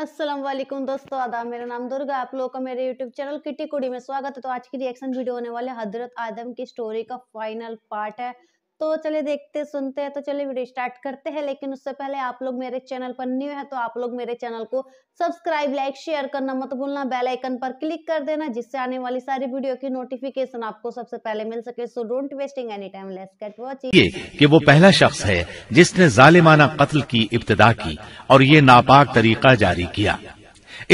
अस्सलाम वालेकुम दोस्तों आदाब मेरा नाम दुर्गा आप लोगों का मेरे यूट्यूब चैनल किटी कुड़ी में स्वागत है तो आज की रिएक्शन वीडियो होने वाले हजरत आदम की स्टोरी का फाइनल पार्ट है तो चले देखते सुनते हैं तो चले वीडियो स्टार्ट करते हैं लेकिन उससे पहले आप लोग मेरे चैनल पर न्यू है तो आप लोग मेरे चैनल को सब्सक्राइब लाइक शेयर करना मत भूलना बेल आइकन पर क्लिक कर देना जिससे आने वाली सारी वीडियो की नोटिफिकेशन आपको सबसे पहले मिल सके so don't wasting any time let's get watching कि वो पहला शख्स है जिसने जालिमाना कत्ल की इब्तदा की और ये नापाक तरीका जारी किया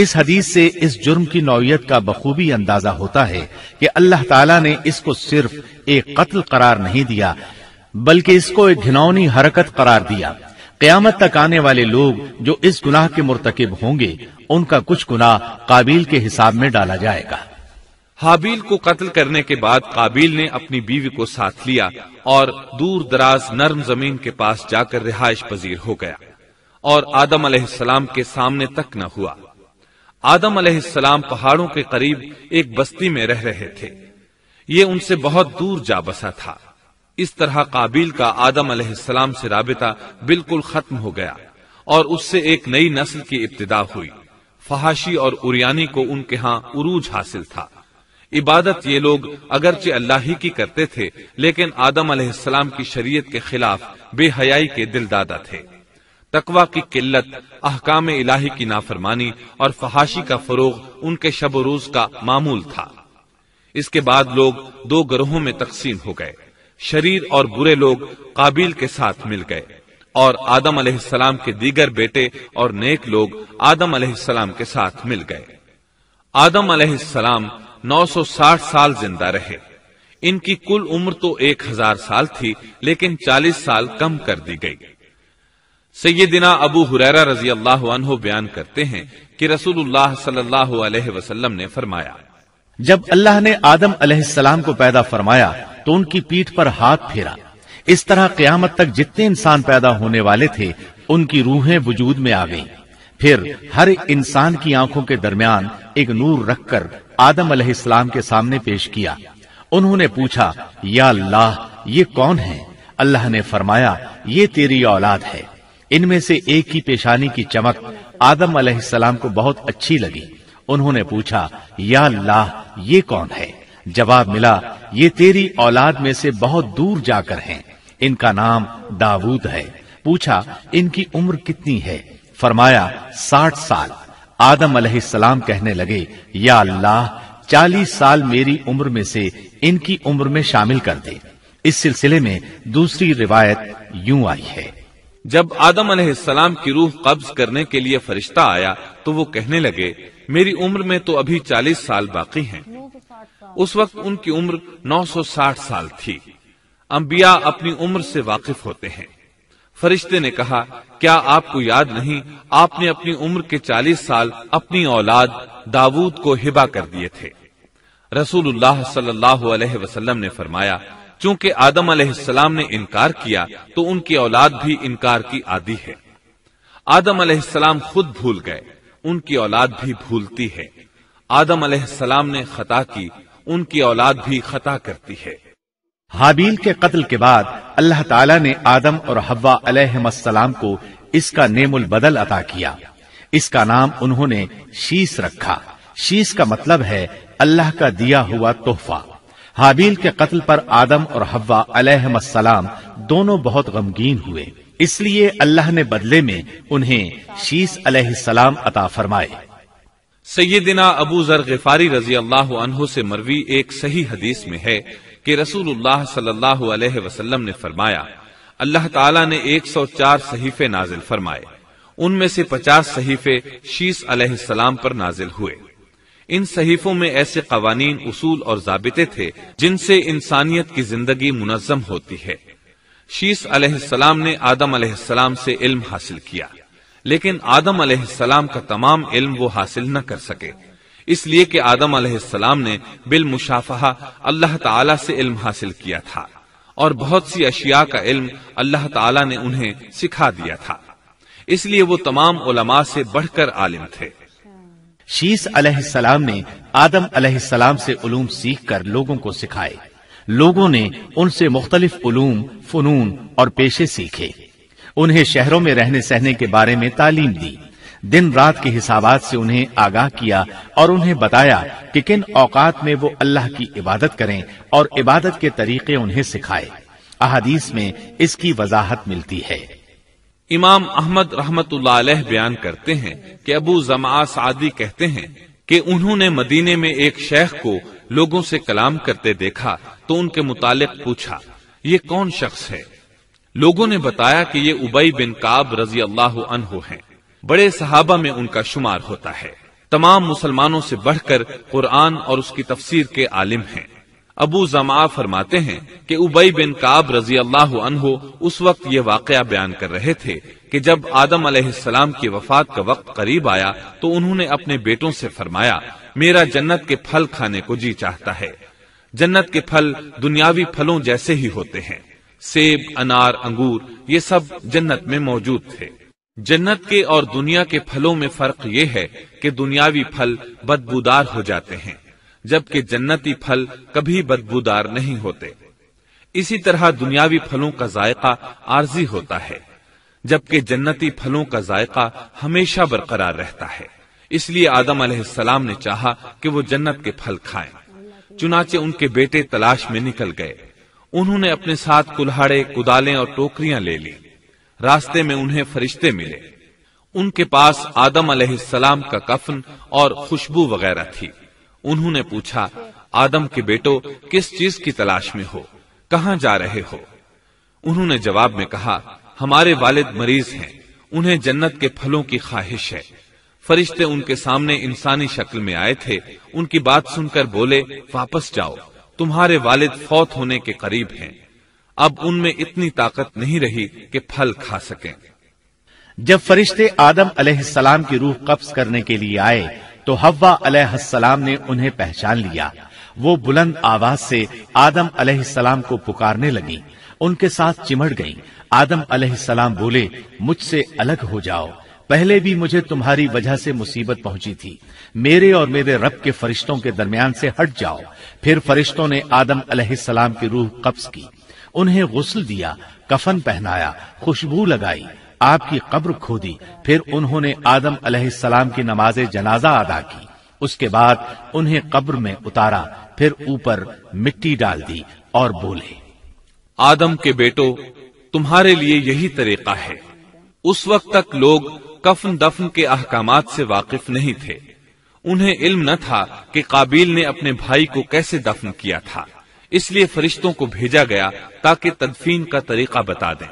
इस हदीस से इस जुर्म की नौयत का बखूबी अंदाजा होता है कि अल्लाह ताला ने इसको सिर्फ एक कत्ल करार नहीं दिया बल्कि इसको एक घिनौनी हरकत करार दिया क्यामत तक आने वाले लोग जो इस गुनाह के मुरतकब होंगे उनका कुछ गुनाह काबिल के हिसाब में डाला जाएगा हाबील को कत्ल करने के बाद काबिल ने अपनी बीवी को साथ लिया और दूर दराज नर्म जमीन के पास जाकर रिहाइश पजीर हो गया और आदम अलैहिस्सलाम के सामने तक न हुआ आदम अलैहिस्सलाम पहाड़ों के करीब एक बस्ती में रह रहे थे ये उनसे बहुत दूर जा बसा था इस तरह काबिल का आदम अलैहिस्सलाम से राबिता बिल्कुल खत्म हो गया और उससे एक नई नस्ल की इब्तदा हुई फहाशी और उरियानी को उनके यहाँ उरूज हासिल था इबादत ये लोग अगरचे अल्लाह ही की करते थे लेकिन आदम अलैहिस्सलाम की शरीयत के खिलाफ बेहयाई के दिलदादा थे तकवा की किल्लत अहकाम इलाही की नाफरमानी और फहाशी का फरोग उनके शब रोज का मामूल था इसके बाद लोग दो ग्रोहों में तकसीम हो गए शरीर और बुरे लोग काबिल के साथ मिल गए और आदम अलैहिस्सलाम के दीगर बेटे और नेक लोग आदम अलैहिस्सलाम के साथ मिल गए आदम अलैहिस्सलाम 960 साल जिंदा रहे इनकी कुल उम्र तो 1000 साल थी लेकिन 40 साल कम कर दी गई सैदिना अबू हुरैरा रजी अल्लाह बयान करते हैं कि रसूलुल्लाह सल्लल्लाहु अलैहि वसल्लम ने फरमाया जब अल्लाह ने आदम अलैहिस्सलाम को पैदा फरमाया तो उनकी पीठ पर हाथ फेरा इस तरह क्यामत तक जितने इंसान पैदा होने वाले थे उनकी रूहें वजूद में आ गईं। फिर हर इंसान की आंखों के दरमियान एक नूर रखकर आदम अलहलाम के सामने पेश किया उन्होंने पूछा या अल्लाह ये कौन है अल्लाह ने फरमाया ये तेरी औलाद है इनमें से एक ही पेशानी की चमक आदम अलहलाम को बहुत अच्छी लगी उन्होंने पूछा या अल्लाह ये कौन है जवाब मिला ये तेरी औलाद में से बहुत दूर जाकर हैं इनका नाम दाऊद है पूछा इनकी उम्र कितनी है फरमाया साठ साल आदम सलाम कहने लगे या अल्लाह चालीस साल मेरी उम्र में से इनकी उम्र में शामिल कर दे इस सिलसिले में दूसरी रिवायत यूं आई है जब आदम सलाम की रूह कब्ज करने के लिए फरिश्ता आया तो वो कहने लगे मेरी उम्र में तो अभी चालीस साल बाकी हैं। उस वक्त उनकी उम्र 960 साल थी अंबिया अपनी उम्र से वाकिफ होते हैं फरिश्ते ने कहा क्या आपको याद नहीं आपने अपनी उम्र के 40 साल अपनी औलाद दाऊद को हिबा कर दिए थे रसूलुल्लाह सल्लल्लाहु अलैहि वसल्लम ने फरमाया चूंकि आदम अलैहिस्सलाम ने इनकार किया तो उनकी औलाद भी इनकार की आदि है आदम अलैहिस्सलाम खुद भूल गए उनकी औलाद भी भूलती है आदम सलाम ने खता की उनकी औलाद भी खता करती है हाबील के कत्ल के बाद अल्लाह ताला ने आदम और हवा अलैहिस्सलाम को इसका नेमुल बदल अता किया इसका नाम उन्होंने शीश रखा शीश का मतलब है अल्लाह का दिया हुआ तोहफा हाबील के कत्ल पर आदम और हवा अलैहिस्सलाम दोनों बहुत गमगीन हुए इसलिए अल्लाह ने बदले में उन्हें शीश अलैहिस्सलाम अता फरमाए सैदिना अबू जर गिफारी रजी अल्लाह अनहु से मरवी एक सही हदीस में है कि रसूलुल्लाह सल्लल्लाहु अलैहि वसल्लम ने फरमाया अल्लाह ताला ने 104 सहीफे नाजिल फरमाए उनमें से 50 सहीफे शीस अलैहिस्सलाम पर नाजिल हुए इन सहीफों में ऐसे कवानीन उसूल और जाबिते थे जिनसे इंसानियत की जिंदगी मुनजम होती है शीस अलैहिस्सलाम ने आदम अलैहिस्सलाम से इल्म हासिल किया लेकिन आदम अलैहिस्सलाम का तमाम इल्म वो हासिल न कर सके इसलिए कि आदम अलैहिस्सलाम ने बिल मुशाफहा अल्लाह ताला से इल्म हासिल किया था और बहुत सी अशिया का इल्म अल्लाह ताला ने उन्हें सिखा दिया था इसलिए वो तमाम उलमा से बढ़कर आलिम थे शीस अलैहिस्सलाम ने आदम अलैहिस्सलाम से उलूम सीख कर लोगों को सिखाए लोगों ने उनसे मुख्तलिफ उलूम फनून और पेशे सीखे उन्हें शहरों में रहने सहने के बारे में तालीम दी दिन रात के हिसाब से उन्हें आगाह किया और उन्हें बताया कि किन औकात में वो अल्लाह की इबादत करें और इबादत के तरीके उन्हें सिखाए अहादीस में इसकी वजाहत मिलती है इमाम अहमद रहमत बयान करते हैं कि अबू जमा सादी कहते हैं कि उन्होंने मदीने में एक शेख को लोगों से कलाम करते देखा तो उनके मुतालिक पूछा ये कौन शख्स है लोगों ने बताया कि ये उबई बिन काब रजी अल्लाह अनहो हैं बड़े सहाबा में उनका शुमार होता है तमाम मुसलमानों से बढ़कर कुरान और उसकी तफसीर के आलिम हैं अबू जमा फरमाते हैं कि उबई बिन काब रजी अल्लाह अनहो उस वक्त ये वाक़ बयान कर रहे थे कि जब आदम अलैहिस्सलाम की वफात का वक्त करीब आया तो उन्होंने अपने बेटों से फरमाया मेरा जन्नत के फल खाने को जी चाहता है जन्नत के फल दुनियावी फलों जैसे ही होते हैं सेब अनार अंगूर ये सब जन्नत में मौजूद थे जन्नत के और दुनिया के फलों में फर्क ये है कि दुनियावी फल बदबूदार हो जाते हैं जबकि जन्नती फल कभी बदबूदार नहीं होते इसी तरह दुनियावी फलों का जायका आर्जी होता है जबकि जन्नती फलों का जायका हमेशा बरकरार रहता है इसलिए आदम सलाम ने चाहा कि वो जन्नत के फल खाएं। चुनाचे उनके बेटे तलाश में निकल गए उन्होंने अपने साथ कुल्हाड़े कुदाले और टोकरियां ले ली रास्ते में उन्हें फरिश्ते मिले उनके पास आदम सलाम का कफन और खुशबू वगैरह थी उन्होंने पूछा आदम के बेटो किस चीज की तलाश में हो कहा जा रहे हो उन्होंने जवाब में कहा हमारे वालिद मरीज हैं उन्हें जन्नत के फलों की ख्वाहिश है फरिश्ते उनके सामने इंसानी शक्ल में आए थे उनकी बात सुनकर बोले वापस जाओ तुम्हारे वालिद फौत होने के करीब हैं अब उनमें इतनी ताकत नहीं रही कि फल खा सकें जब फरिश्ते आदम अलैहिस्सलाम की रूह कब्ज करने के लिए आए तो हवा अलैहिस्सलाम ने उन्हें पहचान लिया वो बुलंद आवाज से आदम अलैहिस्सलाम को पुकारने लगी उनके साथ चिमट गईं। आदम अलैहिस्सलाम बोले मुझसे अलग हो जाओ पहले भी मुझे तुम्हारी वजह से मुसीबत पहुंची थी मेरे और मेरे रब के फरिश्तों के दरमियान से हट जाओ फिर फरिश्तों ने आदम अलैहिस्सलाम की रूह कब्ज की उन्हें गुस्ल दिया कफन पहनाया खुशबू लगाई आपकी कब्र खोदी फिर उन्होंने आदम अलैहिस्सलाम की नमाज जनाजा अदा की उसके बाद उन्हें कब्र में उतारा फिर ऊपर मिट्टी डाल दी और बोले आदम के बेटो तुम्हारे लिए यही तरीका है उस वक्त तक लोग कफन दफन के अहकाम से वाकिफ नहीं थे उन्हें इल्म न था कि काबिल ने अपने भाई को कैसे दफन किया था इसलिए फरिश्तों को भेजा गया ताकि तदफीन का तरीका बता दें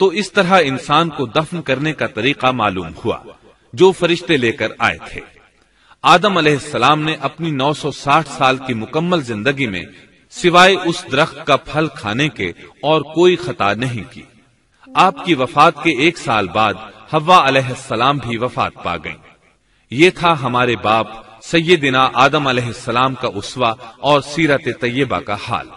तो इस तरह इंसान को दफन करने का तरीका मालूम हुआ जो फरिश्ते लेकर आए थे आदम सलाम ने अपनी 960 साल की मुकम्मल जिंदगी में सिवाय उस दरख्त का फल खाने के और कोई खता नहीं की आपकी वफात के एक साल बाद हवा अलैहिस्सलाम भी वफात पा गई ये था हमारे बाप सैदिना आदम अलैहिस्सलाम का उसवा और सीरत तय्यबा का हाल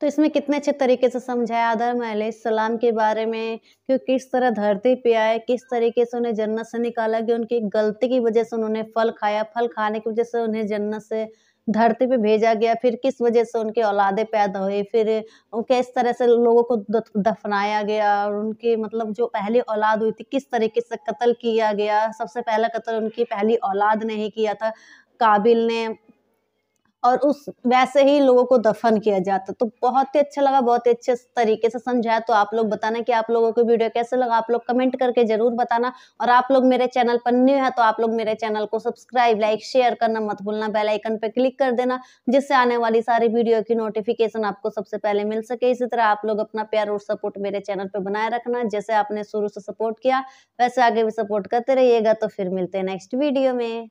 तो इसमें कितने अच्छे तरीके से समझाया आदम सलाम के बारे में कि किस तरह धरती पे आए किस तरीके से उन्हें जन्नत से निकाला कि उनकी गलती की वजह से उन्होंने फल खाया फल खाने की वजह से उन्हें जन्नत से धरती पे भेजा गया फिर किस वजह से उनकी औलादे पैदा हुई फिर किस तरह से लोगों को दफनाया गया और उनकी मतलब जो पहली औलाद हुई थी किस तरीके से कत्ल किया गया सबसे पहला कत्ल उनकी पहली औलाद ने ही किया था काबिल ने और उस वैसे ही लोगों को दफन किया जाता तो बहुत ही अच्छा लगा बहुत ही अच्छे तरीके से समझाया तो आप लोग बताना कि आप लोगों को वीडियो कैसे लगा आप लोग कमेंट करके ज़रूर बताना और आप लोग मेरे चैनल पर न्यू है तो आप लोग मेरे चैनल को सब्सक्राइब लाइक शेयर करना मत भूलना बेल आइकन पर क्लिक कर देना जिससे आने वाली सारी वीडियो की नोटिफिकेशन आपको सबसे पहले मिल सके इसी तरह आप लोग अपना प्यार और सपोर्ट मेरे चैनल पर बनाए रखना जैसे आपने शुरू से सपोर्ट किया वैसे आगे भी सपोर्ट करते रहिएगा तो फिर मिलते हैं नेक्स्ट वीडियो में